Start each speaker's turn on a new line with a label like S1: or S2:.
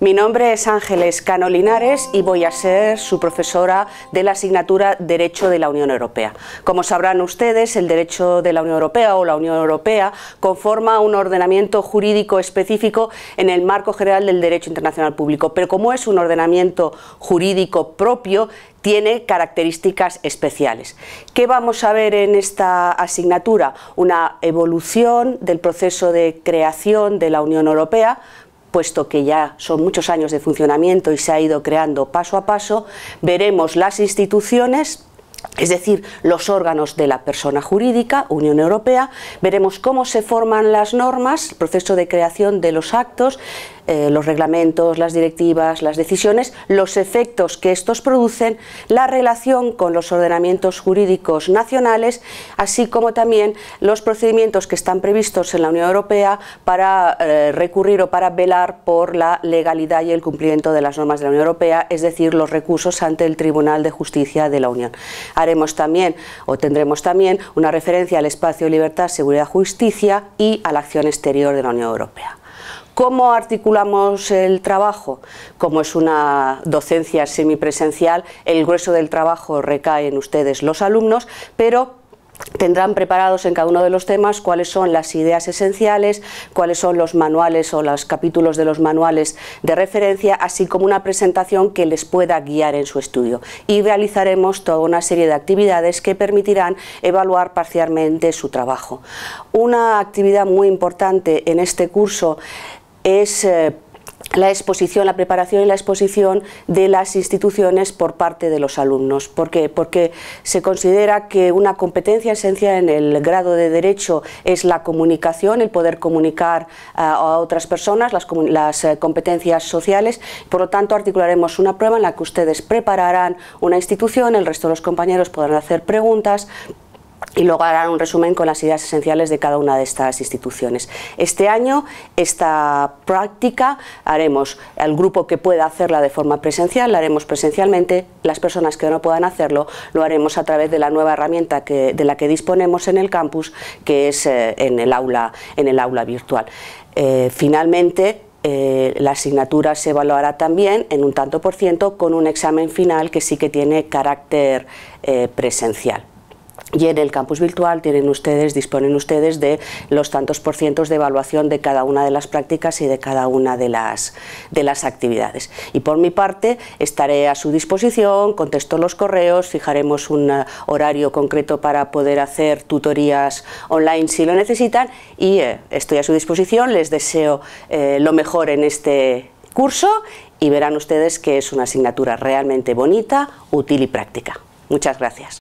S1: Mi nombre es Ángeles Canolinares y voy a ser su profesora de la asignatura Derecho de la Unión Europea. Como sabrán ustedes, el Derecho de la Unión Europea o la Unión Europea conforma un ordenamiento jurídico específico en el marco general del Derecho Internacional Público, pero como es un ordenamiento jurídico propio, tiene características especiales. ¿Qué vamos a ver en esta asignatura? Una evolución del proceso de creación de la Unión Europea puesto que ya son muchos años de funcionamiento y se ha ido creando paso a paso, veremos las instituciones es decir, los órganos de la persona jurídica, Unión Europea, veremos cómo se forman las normas, el proceso de creación de los actos, eh, los reglamentos, las directivas, las decisiones, los efectos que estos producen, la relación con los ordenamientos jurídicos nacionales, así como también los procedimientos que están previstos en la Unión Europea para eh, recurrir o para velar por la legalidad y el cumplimiento de las normas de la Unión Europea, es decir, los recursos ante el Tribunal de Justicia de la Unión también o tendremos también una referencia al espacio de libertad, seguridad, justicia y a la acción exterior de la Unión Europea. ¿Cómo articulamos el trabajo? Como es una docencia semipresencial, el grueso del trabajo recae en ustedes los alumnos, pero tendrán preparados en cada uno de los temas cuáles son las ideas esenciales, cuáles son los manuales o los capítulos de los manuales de referencia, así como una presentación que les pueda guiar en su estudio. Y realizaremos toda una serie de actividades que permitirán evaluar parcialmente su trabajo. Una actividad muy importante en este curso es... Eh, la exposición, la preparación y la exposición de las instituciones por parte de los alumnos. ¿Por qué? Porque se considera que una competencia esencial en el grado de Derecho es la comunicación, el poder comunicar eh, a otras personas, las, eh, competencias sociales. Por lo tanto, articularemos una prueba en la que ustedes prepararán una institución, el resto de los compañeros podrán hacer preguntas y luego harán un resumen con las ideas esenciales de cada una de estas instituciones. Este año, esta práctica, haremos al grupo que pueda hacerla de forma presencial, la haremos presencialmente, las personas que no puedan hacerlo, lo haremos a través de la nueva herramienta de la que disponemos en el campus, que es eh, en, el aula, virtual. Eh, finalmente, eh, la asignatura se evaluará también en un tanto por ciento con un examen final que sí que tiene carácter presencial. Y en el campus virtual tienen ustedes, disponen ustedes de los tantos por cientos de evaluación de cada una de las prácticas y de cada una de las, de las actividades. Y por mi parte estaré a su disposición, contesto los correos, fijaremos un eh, horario concreto para poder hacer tutorías online si lo necesitan y eh, estoy a su disposición, les deseo eh, lo mejor en este curso y verán ustedes que es una asignatura realmente bonita, útil y práctica. Muchas gracias.